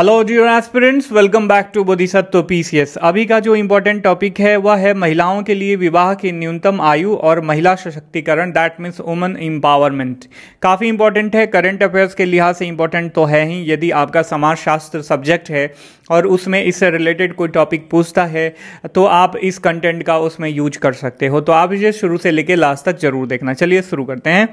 hello dear aspirants welcome back to Bodhisattva PCS अभी का जो इम्पोर्टेंट टॉपिक है वह है महिलाओं के लिए विवाह की न्यूनतम आयु और महिला सशक्तिकरण दैट मीन्स वुमन एम्पावरमेंट काफ़ी इंपॉर्टेंट है करंट अफेयर्स के लिहाज से इम्पोर्टेंट तो है ही यदि आपका समाजशास्त्र सब्जेक्ट है और उसमें इससे रिलेटेड कोई टॉपिक पूछता है तो आप इस कंटेंट का उसमें यूज कर सकते हो तो आप इसे शुरू से लेकर लास्ट तक जरूर देखना चलिए शुरू करते हैं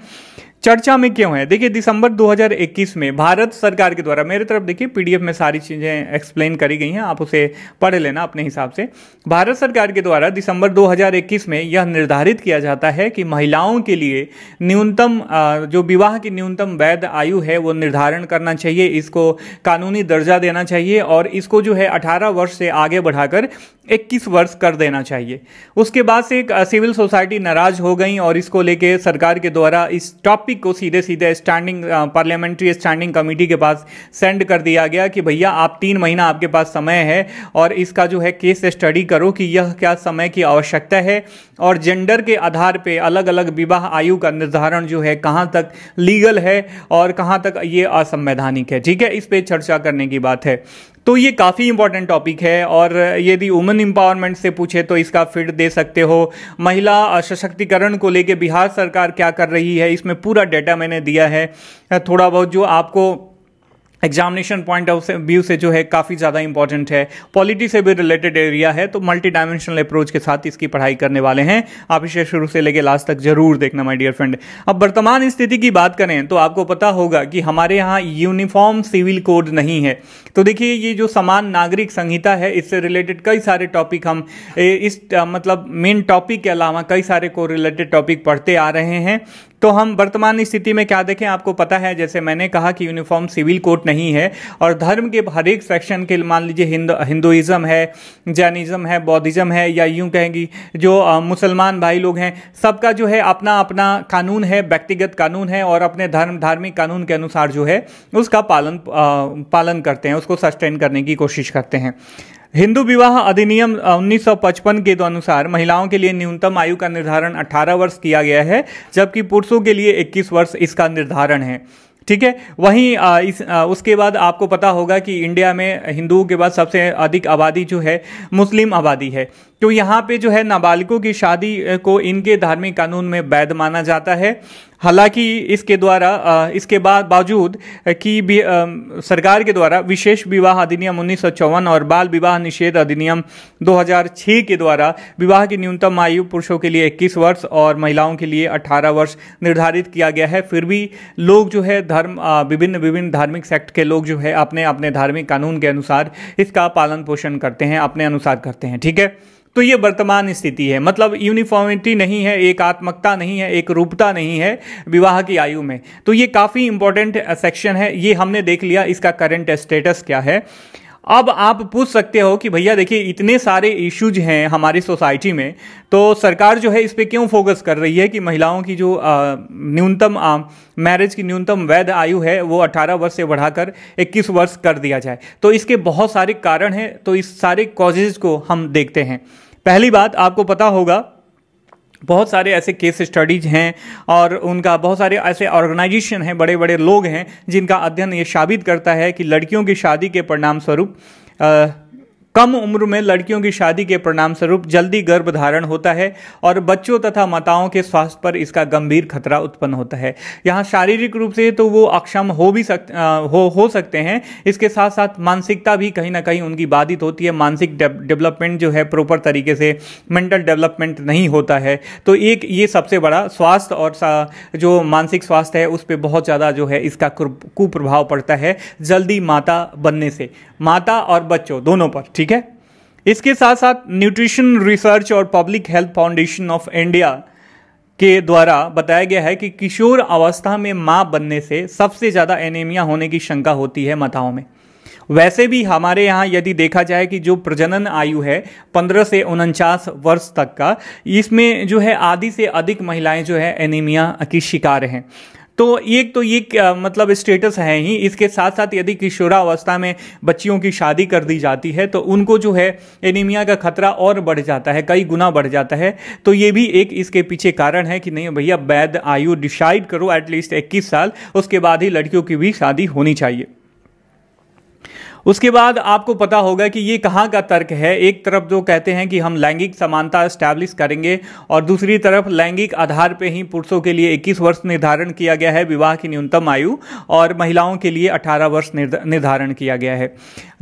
चर्चा में क्यों है देखिए दिसंबर 2021 में भारत सरकार के द्वारा मेरे तरफ देखिए पीडीएफ में सारी चीज़ें एक्सप्लेन करी गई हैं आप उसे पढ़ लेना अपने हिसाब से भारत सरकार के द्वारा दिसंबर 2021 में यह निर्धारित किया जाता है कि महिलाओं के लिए न्यूनतम जो विवाह की न्यूनतम वैध आयु है वो निर्धारण करना चाहिए इसको कानूनी दर्जा देना चाहिए और इसको जो है अठारह वर्ष से आगे बढ़ाकर इक्कीस वर्ष कर देना चाहिए उसके बाद से एक सिविल सोसाइटी नाराज हो गई और इसको लेके सरकार के द्वारा इस टॉपिक टॉपिक को सीधे सीधे स्टैंडिंग पार्लियामेंट्री स्टैंडिंग कमेटी के पास सेंड कर दिया गया कि भैया आप तीन महीना आपके पास समय है और इसका जो है केस स्टडी करो कि यह क्या समय की आवश्यकता है और जेंडर के आधार पर अलग अलग विवाह आयु का निर्धारण जो है कहाँ तक लीगल है और कहाँ तक ये असंवैधानिक है ठीक है इस पर चर्चा करने की बात है तो ये काफ़ी इंपॉर्टेंट टॉपिक है और यदि वुमेन एम्पावरमेंट से पूछे तो इसका फिट दे सकते हो महिला सशक्तिकरण को लेके बिहार सरकार क्या कर रही है इसमें पूरा डेटा मैंने दिया है थोड़ा बहुत जो आपको एग्जामिनेशन पॉइंट ऑफ व्यू से जो है काफ़ी ज़्यादा इंपॉर्टेंट है पॉलिटी से भी रिलेटेड एरिया है तो मल्टी डायमेंशनल अप्रोच के साथ इसकी पढ़ाई करने वाले हैं आप इसे शुरू से लेकर लास्ट तक जरूर देखना माय डियर फ्रेंड अब वर्तमान स्थिति की बात करें तो आपको पता होगा कि हमारे यहाँ यूनिफॉर्म सिविल कोड नहीं है तो देखिए ये जो समान नागरिक संहिता है इससे रिलेटेड कई सारे टॉपिक हम इस मतलब मेन टॉपिक के अलावा कई सारे को रिलेटेड टॉपिक पढ़ते आ रहे हैं तो हम वर्तमान स्थिति में क्या देखें आपको पता है जैसे मैंने कहा कि यूनिफॉर्म सिविल कोड नहीं है और धर्म के हर एक सेक्शन के मान लीजिए हिंदुइज्म है जैनिज़्म है बौद्धिज़्म है या यूं कहेंगी जो मुसलमान भाई लोग हैं सबका जो है अपना अपना कानून है व्यक्तिगत कानून है और अपने धर्म धार्मिक कानून के अनुसार जो है उसका पालन पालन करते हैं उसको सस्टेन करने की कोशिश करते हैं हिंदू विवाह अधिनियम 1955 के तो अनुसार महिलाओं के लिए न्यूनतम आयु का निर्धारण 18 वर्ष किया गया है जबकि पुरुषों के लिए 21 वर्ष इसका निर्धारण है ठीक है वहीं इस आ, उसके बाद आपको पता होगा कि इंडिया में हिंदुओं के बाद सबसे अधिक आबादी जो है मुस्लिम आबादी है तो यहाँ पे जो है नाबालिगों की शादी को इनके धार्मिक कानून में वैध माना जाता है हालांकि इसके द्वारा इसके बाद बावजूद कि सरकार के द्वारा विशेष विवाह अधिनियम उन्नीस और बाल विवाह निषेध अधिनियम 2006 के द्वारा विवाह की न्यूनतम आयु पुरुषों के लिए 21 वर्ष और महिलाओं के लिए 18 वर्ष निर्धारित किया गया है फिर भी लोग जो है धर्म विभिन्न विभिन्न धार्मिक सेक्ट के लोग जो है अपने अपने धार्मिक कानून के अनुसार इसका पालन पोषण करते हैं अपने अनुसार करते हैं ठीक है तो ये वर्तमान स्थिति है मतलब यूनिफॉर्मिटी नहीं है एक आत्मकता नहीं है एक रूपता नहीं है विवाह की आयु में तो ये काफ़ी इंपॉर्टेंट सेक्शन है ये हमने देख लिया इसका करंट स्टेटस क्या है अब आप पूछ सकते हो कि भैया देखिए इतने सारे इश्यूज हैं हमारी सोसाइटी में तो सरकार जो है इस पर क्यों फोकस कर रही है कि महिलाओं की जो न्यूनतम मैरिज की न्यूनतम वैध आयु है वो 18 वर्ष से बढ़ाकर 21 वर्ष कर दिया जाए तो इसके बहुत सारे कारण हैं तो इस सारे कॉजेज को हम देखते हैं पहली बात आपको पता होगा बहुत सारे ऐसे केस स्टडीज हैं और उनका बहुत सारे ऐसे ऑर्गेनाइजेशन हैं बड़े बड़े लोग हैं जिनका अध्ययन ये साबित करता है कि लड़कियों की शादी के परिणाम स्वरूप कम उम्र में लड़कियों की शादी के परिणाम स्वरूप जल्दी गर्भधारण होता है और बच्चों तथा माताओं के स्वास्थ्य पर इसका गंभीर खतरा उत्पन्न होता है यहाँ शारीरिक रूप से तो वो अक्षम हो भी सक हो हो सकते हैं इसके साथ साथ मानसिकता भी कहीं ना कहीं उनकी बाधित होती है मानसिक डेवलपमेंट जो है प्रॉपर तरीके से मेंटल डेवलपमेंट नहीं होता है तो एक ये सबसे बड़ा स्वास्थ्य और जो मानसिक स्वास्थ्य है उस पर बहुत ज़्यादा जो है इसका कुप्रभाव पड़ता है जल्दी माता बनने से माता और बच्चों दोनों पर ठीक ठीक है इसके साथ साथ न्यूट्रिशन रिसर्च और public health foundation of India के द्वारा बताया गया है कि किशोर अवस्था में मां बनने से सबसे ज़्यादा एनीमिया होने की शंका होती है माताओं में वैसे भी हमारे यहाँ यदि देखा जाए कि जो प्रजनन आयु है 15 से उनचास वर्ष तक का इसमें जो है आधी से अधिक महिलाएं जो है एनीमिया की शिकार हैं तो एक तो ये तो मतलब स्टेटस है ही इसके साथ साथ यदि किशोरावस्था में बच्चियों की शादी कर दी जाती है तो उनको जो है एनीमिया का खतरा और बढ़ जाता है कई गुना बढ़ जाता है तो ये भी एक इसके पीछे कारण है कि नहीं भैया वैध आयु डिसाइड करो एटलीस्ट इक्कीस साल उसके बाद ही लड़कियों की भी शादी होनी चाहिए उसके बाद आपको पता होगा कि ये कहाँ का तर्क है एक तरफ जो कहते हैं कि हम लैंगिक समानता स्टैब्लिश करेंगे और दूसरी तरफ लैंगिक आधार पर ही पुरुषों के लिए 21 वर्ष निर्धारण किया गया है विवाह की न्यूनतम आयु और महिलाओं के लिए 18 वर्ष निर्धारण किया गया है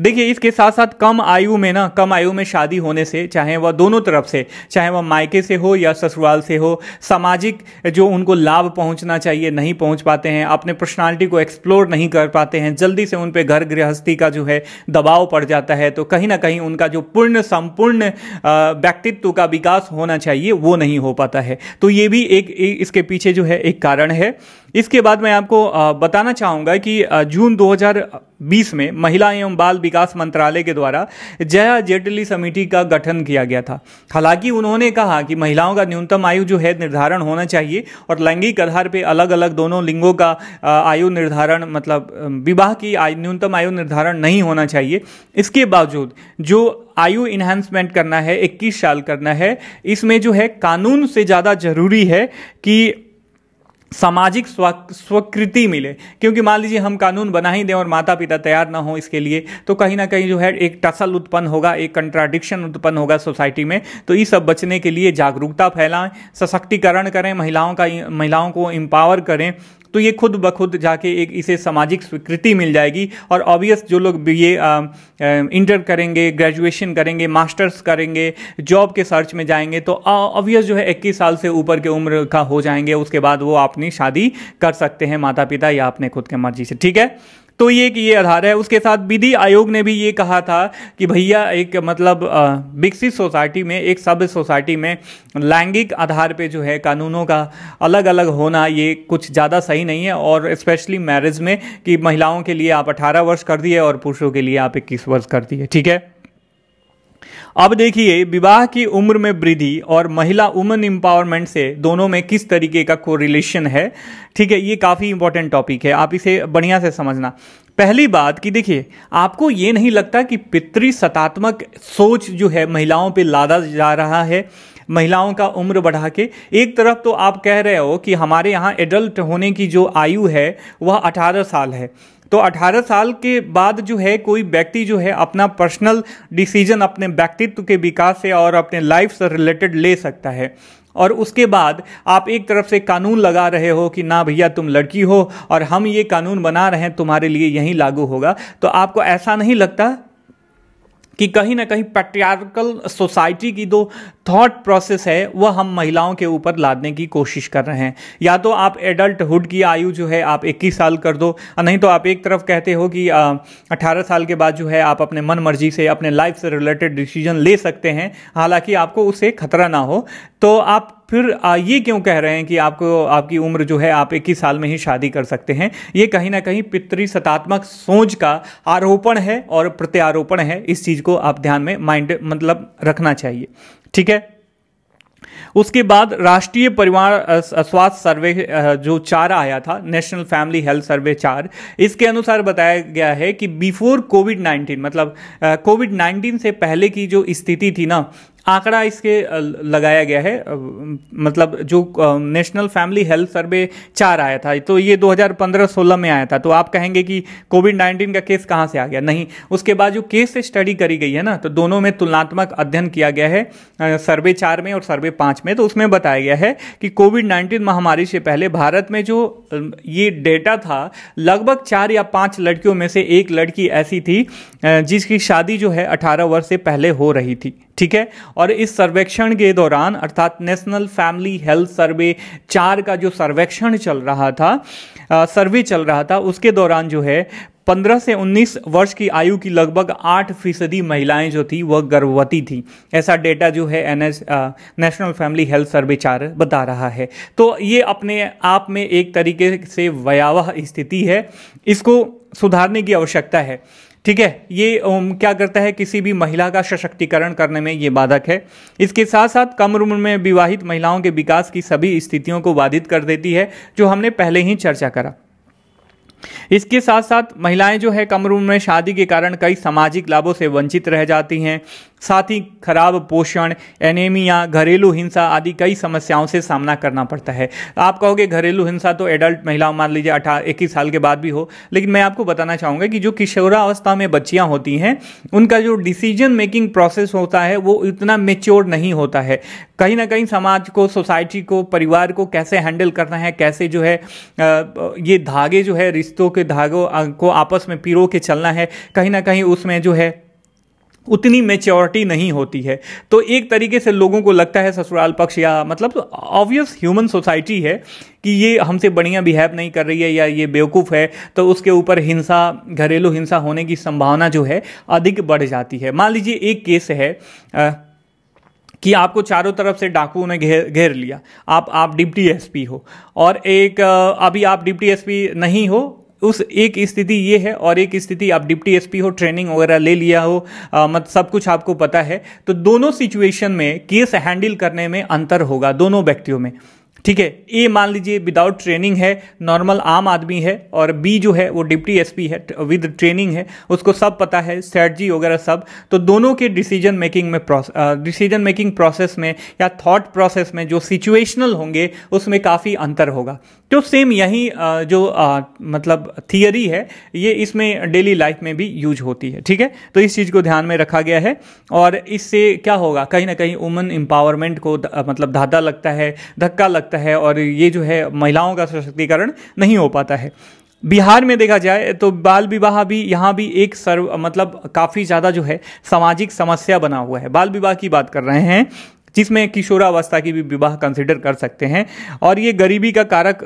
देखिए इसके साथ साथ कम आयु में ना कम आयु में शादी होने से चाहे वह दोनों तरफ से चाहे वह मायके से हो या ससुराल से हो सामाजिक जो उनको लाभ पहुँचना चाहिए नहीं पहुँच पाते हैं अपने पर्सनैलिटी को एक्सप्लोर नहीं कर पाते हैं जल्दी से उन पर घर गृहस्थी का जो है है दबाव पड़ जाता है तो कहीं ना कहीं उनका जो पूर्ण संपूर्ण व्यक्तित्व का विकास होना चाहिए वो नहीं हो पाता है तो ये भी एक इसके पीछे जो है एक कारण है इसके बाद मैं आपको बताना चाहूँगा कि जून 2020 में महिला एवं बाल विकास मंत्रालय के द्वारा जया जेटली समिति का गठन किया गया था हालांकि उन्होंने कहा कि महिलाओं का न्यूनतम आयु जो है निर्धारण होना चाहिए और लैंगिक आधार पर अलग अलग दोनों लिंगों का आयु निर्धारण मतलब विवाह की न्यूनतम आयु निर्धारण नहीं होना चाहिए इसके बावजूद जो आयु इन्हांसमेंट करना है 21 साल करना है इसमें जो है कानून से ज़्यादा ज़रूरी है कि सामाजिक स्व स्वकृति मिले क्योंकि मान लीजिए हम कानून बना ही दें और माता पिता तैयार ना हो इसके लिए तो कहीं ना कहीं जो है एक टसल उत्पन्न होगा एक कंट्राडिक्शन उत्पन्न होगा सोसाइटी में तो ये सब बचने के लिए जागरूकता फैलाएं सशक्तिकरण करें महिलाओं का महिलाओं को एम्पावर करें तो ये खुद ब खुद जाके एक इसे सामाजिक स्वीकृति मिल जाएगी और ऑब्वियस जो लोग बी ए इंटर करेंगे ग्रेजुएशन करेंगे मास्टर्स करेंगे जॉब के सर्च में जाएंगे तो ऑब्वियस जो है इक्कीस साल से ऊपर के उम्र का हो जाएंगे उसके बाद वो अपनी शादी कर सकते हैं माता पिता या अपने खुद के मर्जी से ठीक है तो ये कि ये आधार है उसके साथ विधि आयोग ने भी ये कहा था कि भैया एक मतलब विकसित सोसाइटी में एक सब सोसाइटी में लैंगिक आधार पे जो है कानूनों का अलग अलग होना ये कुछ ज़्यादा सही नहीं है और स्पेशली मैरिज में कि महिलाओं के लिए आप 18 वर्ष कर दिए और पुरुषों के लिए आप 21 वर्ष कर दिए ठीक है अब देखिए विवाह की उम्र में वृद्धि और महिला वुमेन एम्पावरमेंट से दोनों में किस तरीके का कोरिलेशन है ठीक है ये काफ़ी इंपॉर्टेंट टॉपिक है आप इसे बढ़िया से समझना पहली बात कि देखिए आपको ये नहीं लगता कि पितृसतात्मक सतात्मक सोच जो है महिलाओं पे लादा जा रहा है महिलाओं का उम्र बढ़ा के एक तरफ तो आप कह रहे हो कि हमारे यहाँ एडल्ट होने की जो आयु है वह 18 साल है तो 18 साल के बाद जो है कोई व्यक्ति जो है अपना पर्सनल डिसीजन अपने व्यक्तित्व के विकास से और अपने लाइफ से रिलेटेड ले सकता है और उसके बाद आप एक तरफ से कानून लगा रहे हो कि ना भैया तुम लड़की हो और हम ये कानून बना रहे हैं तुम्हारे लिए यहीं लागू होगा तो आपको ऐसा नहीं लगता कि कहीं ना कहीं पैट्रियार्कल सोसाइटी की दो थॉट प्रोसेस है वह हम महिलाओं के ऊपर लादने की कोशिश कर रहे हैं या तो आप एडल्टहुड की आयु जो है आप 21 साल कर दो नहीं तो आप एक तरफ कहते हो कि 18 साल के बाद जो है आप अपने मन मर्जी से अपने लाइफ से रिलेटेड डिसीजन ले सकते हैं हालांकि आपको उससे खतरा ना हो तो आप फिर ये क्यों कह रहे हैं कि आपको आपकी उम्र जो है आप इक्कीस साल में ही शादी कर सकते हैं ये कहीं ना कहीं सतात्मक सोच का आरोपण है और प्रत्यारोपण है इस चीज़ को आप ध्यान में माइंड मतलब रखना चाहिए ठीक है उसके बाद राष्ट्रीय परिवार स्वास्थ्य सर्वे जो चार आया था नेशनल फैमिली हेल्थ सर्वे चार इसके अनुसार बताया गया है कि बिफोर कोविड नाइन्टीन मतलब कोविड नाइन्टीन से पहले की जो स्थिति थी ना आंकड़ा इसके लगाया गया है मतलब जो नेशनल फैमिली हेल्थ सर्वे चार आया था तो ये 2015-16 में आया था तो आप कहेंगे कि कोविड 19 का केस कहाँ से आ गया नहीं उसके बाद जो केस स्टडी करी गई है ना तो दोनों में तुलनात्मक अध्ययन किया गया है सर्वे चार में और सर्वे पाँच में तो उसमें बताया गया है कि कोविड नाइन्टीन महामारी से पहले भारत में जो ये डेटा था लगभग चार या पाँच लड़कियों में से एक लड़की ऐसी थी जिसकी शादी जो है अठारह वर्ष से पहले हो रही थी ठीक है और इस सर्वेक्षण के दौरान अर्थात नेशनल फैमिली हेल्थ सर्वे चार का जो सर्वेक्षण चल रहा था आ, सर्वे चल रहा था उसके दौरान जो है 15 से 19 वर्ष की आयु की लगभग 8 फीसदी महिलाएं जो थी वह गर्भवती थी ऐसा डेटा जो है an national family health survey चार बता रहा है तो ये अपने आप में एक तरीके से वयावह स्थिति है इसको सुधारने की आवश्यकता है ठीक है ये क्या करता है किसी भी महिला का सशक्तिकरण करने में ये बाधक है इसके साथ साथ कम उम्र में विवाहित महिलाओं के विकास की सभी स्थितियों को बाधित कर देती है जो हमने पहले ही चर्चा करा इसके साथ साथ महिलाएं जो है कम उम्र में शादी के कारण कई सामाजिक लाभों से वंचित रह जाती हैं साथ ही खराब पोषण एनेमिया घरेलू हिंसा आदि कई समस्याओं से सामना करना पड़ता है आप कहोगे घरेलू हिंसा तो एडल्ट महिलाओं मान लीजिए अठारह इक्कीस साल के बाद भी हो लेकिन मैं आपको बताना चाहूँगा कि जो किशोरावस्था में बच्चियाँ होती हैं उनका जो डिसीजन मेकिंग प्रोसेस होता है वो इतना मेच्योर नहीं होता है कहीं ना कहीं समाज को सोसाइटी को परिवार को कैसे हैंडल करना है कैसे जो है ये धागे जो है रिश्तों के धागों को आपस में पिरो के चलना है कहीं ना कहीं उसमें जो है उतनी मेच्योरिटी नहीं होती है तो एक तरीके से लोगों को लगता है ससुराल पक्ष या मतलब ऑब्वियस ह्यूमन सोसाइटी है कि ये हमसे बढ़िया बिहेव नहीं कर रही है या ये बेवकूफ़ है तो उसके ऊपर हिंसा घरेलू हिंसा होने की संभावना जो है अधिक बढ़ जाती है मान लीजिए एक केस है आ, कि आपको चारों तरफ से डाकुओं ने घेर घेर लिया आप आप डिप्टी एसपी हो और एक अभी आप डिप्टी एसपी नहीं हो उस एक स्थिति ये है और एक स्थिति आप डिप्टी एसपी हो ट्रेनिंग वगैरह ले लिया हो आ, मत सब कुछ आपको पता है तो दोनों सिचुएशन में केस हैंडल करने में अंतर होगा दोनों व्यक्तियों में ठीक है ए मान लीजिए विदाउट ट्रेनिंग है नॉर्मल आम आदमी है और बी जो है वो डिप्टी एसपी है विद ट्रेनिंग है उसको सब पता है स्ट्रेटजी वगैरह सब तो दोनों के डिसीजन मेकिंग में डिसीजन मेकिंग प्रोसेस में या थॉट प्रोसेस में जो सिचुएशनल होंगे उसमें काफ़ी अंतर होगा तो सेम यही जो आ, मतलब थियरी है ये इसमें डेली लाइफ में भी यूज होती है ठीक है तो इस चीज़ को ध्यान में रखा गया है और इससे क्या होगा कहीं ना कहीं वुमेन एम्पावरमेंट को द, मतलब धादा लगता है धक्का लगता है और ये जो है महिलाओं का सशक्तिकरण नहीं हो पाता है बिहार में देखा जाए तो बाल विवाह भी यहाँ भी एक सर्व मतलब काफ़ी ज़्यादा जो है सामाजिक समस्या बना हुआ है बाल विवाह की बात कर रहे हैं जिसमें किशोरावस्था की भी विवाह कंसिडर कर सकते हैं और ये गरीबी का कारक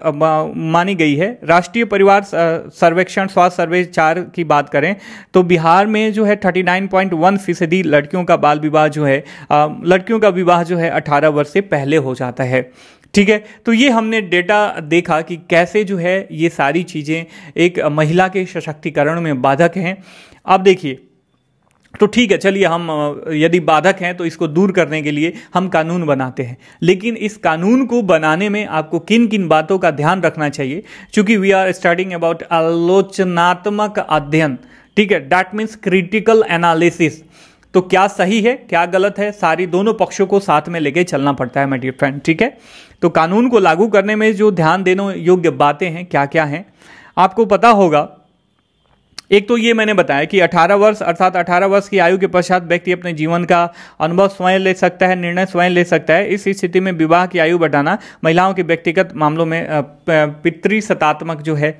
मानी गई है राष्ट्रीय परिवार सर्वेक्षण स्वास्थ्य सर्वे चार की बात करें तो बिहार में जो है 39.1 फीसदी लड़कियों का बाल विवाह जो है लड़कियों का विवाह जो है 18 वर्ष से पहले हो जाता है ठीक है तो ये हमने डेटा देखा कि कैसे जो है ये सारी चीज़ें एक महिला के सशक्तिकरण में बाधक हैं अब देखिए तो ठीक है चलिए हम यदि बाधक हैं तो इसको दूर करने के लिए हम कानून बनाते हैं लेकिन इस कानून को बनाने में आपको किन किन बातों का ध्यान रखना चाहिए क्योंकि वी आर स्टार्टिंग अबाउट आलोचनात्मक अध्ययन ठीक है डैट मीन्स क्रिटिकल एनालिसिस तो क्या सही है क्या गलत है सारी दोनों पक्षों को साथ में लेके चलना पड़ता है माय डियर फ्रेंड ठीक है तो कानून को लागू करने में जो ध्यान देने योग्य बातें हैं क्या क्या हैं आपको पता होगा एक तो ये मैंने बताया कि 18 वर्ष अर्थात 18 वर्ष की आयु के पश्चात व्यक्ति अपने जीवन का अनुभव स्वयं ले सकता है निर्णय स्वयं ले सकता है इस स्थिति में विवाह की आयु बढ़ाना महिलाओं के व्यक्तिगत मामलों में पितृसतात्मक जो है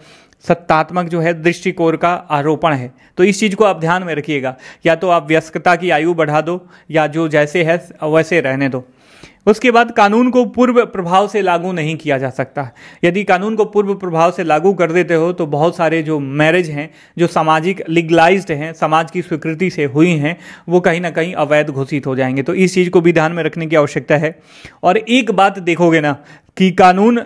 सत्तात्मक जो है दृष्टिकोण का आरोपण है तो इस चीज़ को आप ध्यान में रखिएगा या तो आप व्यस्कता की आयु बढ़ा दो या जो जैसे है वैसे रहने दो उसके बाद कानून को पूर्व प्रभाव से लागू नहीं किया जा सकता यदि कानून को पूर्व प्रभाव से लागू कर देते हो तो बहुत सारे जो मैरिज हैं जो सामाजिक लीगलाइज हैं समाज की स्वीकृति से हुई हैं वो कहीं ना कहीं अवैध घोषित हो जाएंगे तो इस चीज़ को भी ध्यान में रखने की आवश्यकता है और एक बात देखोगे ना कि कानून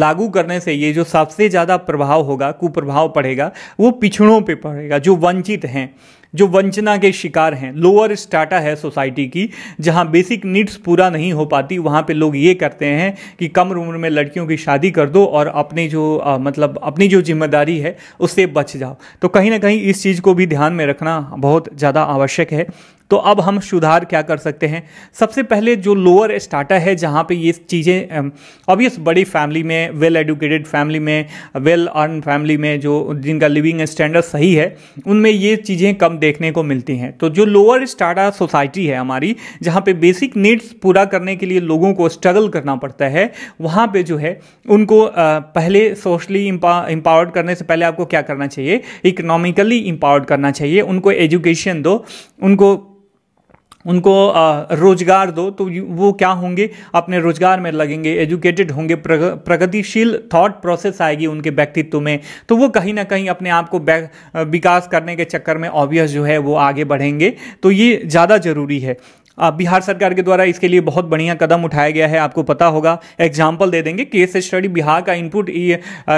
लागू करने से ये जो सबसे ज़्यादा प्रभाव होगा कुप्रभाव पड़ेगा वो पिछड़ों पे पड़ेगा जो वंचित हैं जो वंचना के शिकार हैं लोअर स्टाटा है सोसाइटी की जहां बेसिक नीड्स पूरा नहीं हो पाती वहां पे लोग ये करते हैं कि कम उम्र में लड़कियों की शादी कर दो और अपने जो आ, मतलब अपनी जो जिम्मेदारी है उससे बच जाओ तो कहीं ना कहीं इस चीज़ को भी ध्यान में रखना बहुत ज़्यादा आवश्यक है तो अब हम सुधार क्या कर सकते हैं सबसे पहले जो लोअर स्टाटा है जहाँ पे ये चीज़ें ऑब्वियस बड़ी फैमिली में वेल एडुकेटेड फैमिली में वेल अर्न फैमिली में जो जिनका लिविंग स्टैंडर्ड सही है उनमें ये चीज़ें कम देखने को मिलती हैं तो जो लोअर स्टाटा सोसाइटी है हमारी जहाँ पे बेसिक नीड्स पूरा करने के लिए लोगों को स्ट्रगल करना पड़ता है वहाँ पे जो है उनको पहले सोशली एम्पावर्ड करने से पहले आपको क्या करना चाहिए इकोनॉमिकली इम्पावर्ड करना चाहिए उनको एजुकेशन दो उनको उनको रोजगार दो तो वो क्या होंगे अपने रोजगार में लगेंगे एजुकेटेड होंगे प्रगतिशील थॉट प्रोसेस आएगी उनके व्यक्तित्व में तो वो कहीं ना कहीं अपने आप को विकास करने के चक्कर में ऑब्वियस जो है वो आगे बढ़ेंगे तो ये ज़्यादा ज़रूरी है बिहार सरकार के द्वारा इसके लिए बहुत बढ़िया कदम उठाया गया है आपको पता होगा एग्जाम्पल दे देंगे केस स्टडी बिहार का input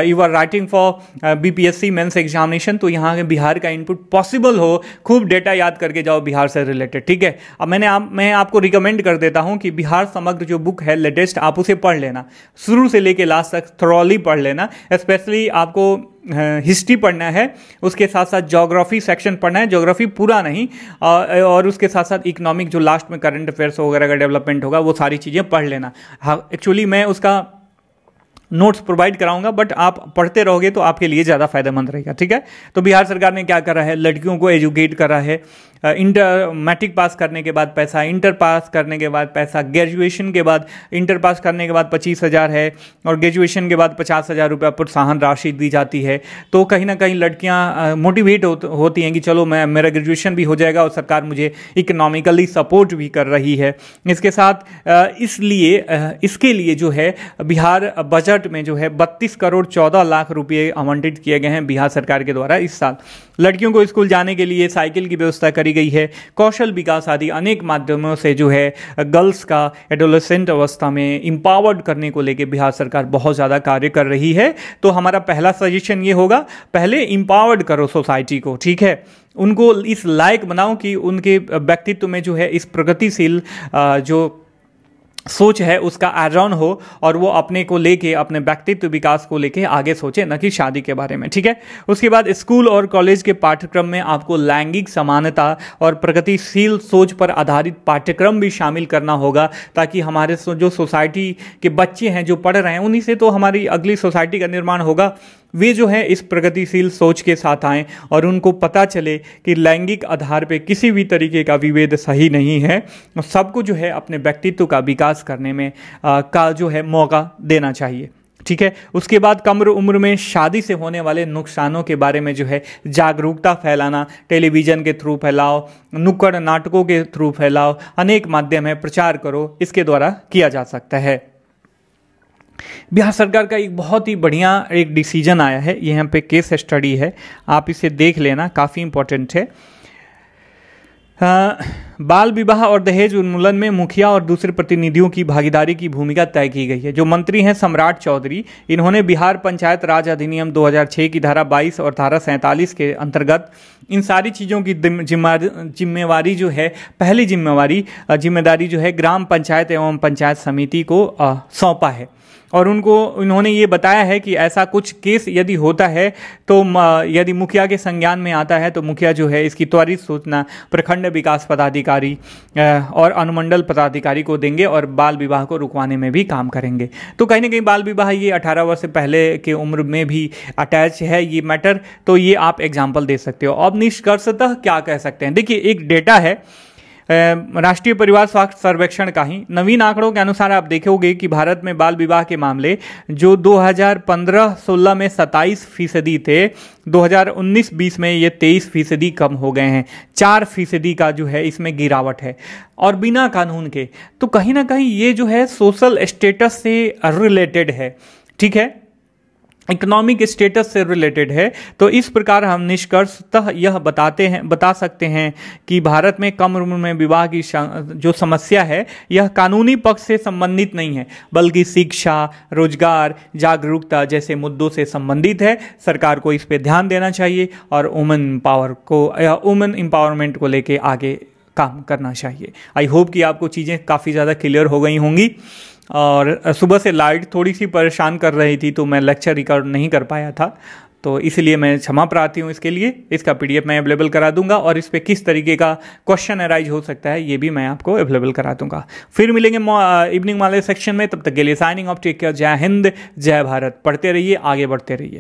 you are writing for B P S C mains examination तो यहाँ बिहार का इनपुट पॉसिबल हो खूब डेटा याद करके जाओ बिहार से रिलेटेड ठीक है अब मैंने आप मैं आपको रिकमेंड कर देता हूँ कि बिहार समग्र जो बुक है लेटेस्ट आप उसे पढ़ लेना शुरू से लेके लास्ट तक थ्रॉली पढ़ लेना स्पेशली आपको हिस्ट्री पढ़ना है उसके साथ साथ जोग्राफी सेक्शन पढ़ना है जोग्राफी पूरा नहीं और उसके साथ साथ इकोनॉमिक जो लास्ट में करंट अफेयर्स वगैरह का डेवलपमेंट होगा वो सारी चीज़ें पढ़ लेना एक्चुअली हाँ, मैं उसका नोट्स प्रोवाइड कराऊंगा बट आप पढ़ते रहोगे तो आपके लिए ज़्यादा फायदेमंद रहेगा ठीक है तो बिहार सरकार ने क्या करा है लड़कियों को एजुकेट करा है इंटर मैट्रिक पास करने के बाद पैसा इंटर पास करने के बाद पैसा ग्रेजुएशन के बाद इंटर पास करने के बाद पच्चीस हज़ार है और ग्रेजुएशन के बाद पचास हज़ार रुपया प्रोत्साहन राशि दी जाती है तो कहीं ना कहीं लड़कियाँ मोटिवेट हो, होती हैं कि चलो मैं मेरा ग्रेजुएशन भी हो जाएगा और सरकार मुझे इकोनॉमिकली सपोर्ट भी कर रही है इसके साथ इसलिए इसके लिए जो है बिहार बजट में जो है बत्तीस करोड़ चौदह लाख रुपये आवंटित किए गए हैं बिहार सरकार के द्वारा इस साल लड़कियों को स्कूल जाने के लिए साइकिल की व्यवस्था करी गई है कौशल विकास आदि अनेक माध्यमों से जो है गर्ल्स का एडोलसेंट अवस्था में इम्पावर्ड करने को लेकर बिहार सरकार बहुत ज़्यादा कार्य कर रही है तो हमारा पहला सजेशन ये होगा पहले इम्पावर्ड करो सोसाइटी को ठीक है उनको इस लायक बनाओ कि उनके व्यक्तित्व में जो है इस प्रगतिशील जो सोच है उसका आरॉन हो और वो अपने को लेके अपने व्यक्तित्व विकास को लेके आगे सोचे न कि शादी के बारे में ठीक है उसके बाद स्कूल और कॉलेज के पाठ्यक्रम में आपको लैंगिक समानता और प्रगतिशील सोच पर आधारित पाठ्यक्रम भी शामिल करना होगा ताकि हमारे जो सोसाइटी के बच्चे हैं जो पढ़ रहे हैं उन्हीं से तो हमारी अगली सोसाइटी का निर्माण होगा वे जो है इस प्रगतिशील सोच के साथ आएं और उनको पता चले कि लैंगिक आधार पे किसी भी तरीके का विभेद सही नहीं है और सबको जो है अपने व्यक्तित्व का विकास करने में आ, का जो है मौका देना चाहिए ठीक है उसके बाद कम उम्र में शादी से होने वाले नुकसानों के बारे में जो है जागरूकता फैलाना टेलीविज़न के थ्रू फैलाओ नुक्कड़ नाटकों के थ्रू फैलाओ अनेक माध्यम है प्रचार करो इसके द्वारा किया जा सकता है बिहार सरकार का एक बहुत ही बढ़िया एक डिसीजन आया है यहाँ पे केस स्टडी है आप इसे देख लेना काफ़ी इम्पोर्टेंट है आ, बाल विवाह और दहेज उन्मूलन में मुखिया और दूसरे प्रतिनिधियों की भागीदारी की भूमिका तय की गई है जो मंत्री हैं सम्राट चौधरी इन्होंने बिहार पंचायत राज अधिनियम 2006 की धारा 22 और धारा सैंतालीस के अंतर्गत इन सारी चीज़ों की जिम्मेवारी जो है पहली जिम्मेवारी जिम्मेदारी जो है ग्राम पंचायत एवं पंचायत समिति को सौंपा है और उनको उन्होंने ये बताया है कि ऐसा कुछ केस यदि होता है तो यदि मुखिया के संज्ञान में आता है तो मुखिया जो है इसकी त्वरित सूचना प्रखंड विकास पदाधिकारी और अनुमंडल पदाधिकारी को देंगे और बाल विवाह को रुकवाने में भी काम करेंगे तो कहीं ना कहीं बाल विवाह ये अठारह वर्ष से पहले के उम्र में भी अटैच है ये मैटर तो ये आप एग्जाम्पल दे सकते हो अब निष्कर्षतः क्या कह सकते हैं देखिए एक डेटा है राष्ट्रीय परिवार स्वास्थ्य सर्वेक्षण का ही नवीन आंकड़ों के अनुसार आप देखोगे कि भारत में बाल विवाह के मामले जो 2015-16 में 27 फीसदी थे 2019-20 में ये 23 फीसदी कम हो गए हैं चार फीसदी का जो है इसमें गिरावट है और बिना कानून के तो कहीं ना कहीं ये जो है सोशल स्टेटस से रिलेटेड है ठीक है इकोनॉमिक स्टेटस से रिलेटेड है तो इस प्रकार हम निष्कर्षतः यह बताते हैं बता सकते हैं कि भारत में कम उम्र में विवाह की जो समस्या है यह कानूनी पक्ष से संबंधित नहीं है बल्कि शिक्षा रोजगार जागरूकता जैसे मुद्दों से संबंधित है सरकार को इस पर ध्यान देना चाहिए और वुमेन पावर को या वुमेन एम्पावरमेंट को लेकर आगे काम करना चाहिए आई होप कि आपको चीज़ें काफ़ी ज़्यादा क्लियर हो गई होंगी और सुबह से लाइट थोड़ी सी परेशान कर रही थी तो मैं लेक्चर रिकॉर्ड नहीं कर पाया था तो इसलिए मैं क्षमा प्रार्थी हूँ इसके लिए इसका पी मैं अवेलेबल करा दूंगा और इस पर किस तरीके का क्वेश्चन अराइज हो सकता है ये भी मैं आपको अवेलेबल करा दूंगा फिर मिलेंगे इवनिंग वाले सेक्शन में तब तक के लिए साइनिंग ऑफ टेक केयर जय हिंद जय भारत पढ़ते रहिए आगे बढ़ते रहिए